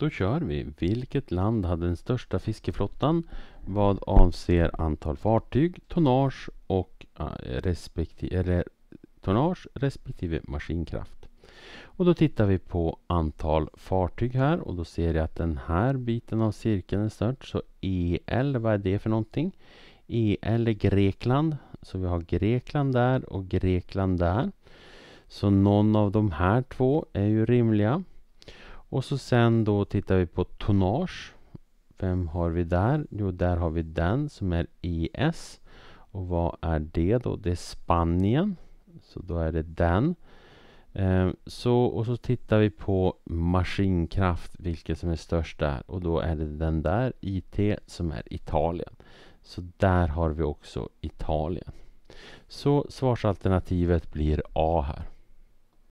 Då kör vi. Vilket land hade den största fiskeflottan vad avser antal fartyg, tonnage och eh, respektive, tonnage respektive maskinkraft? Och då tittar vi på antal fartyg här och då ser jag att den här biten av cirkeln är störst. Så EL, vad är det för någonting? EL är Grekland. Så vi har Grekland där och Grekland där. Så någon av de här två är ju rimliga. Och så sen då tittar vi på tonnage. Vem har vi där? Jo, där har vi den som är ES. Och vad är det då? Det är Spanien. Så då är det den. Ehm, så, och så tittar vi på maskinkraft, vilket som är störst där. Och då är det den där, IT, som är Italien. Så där har vi också Italien. Så svarsalternativet blir A här.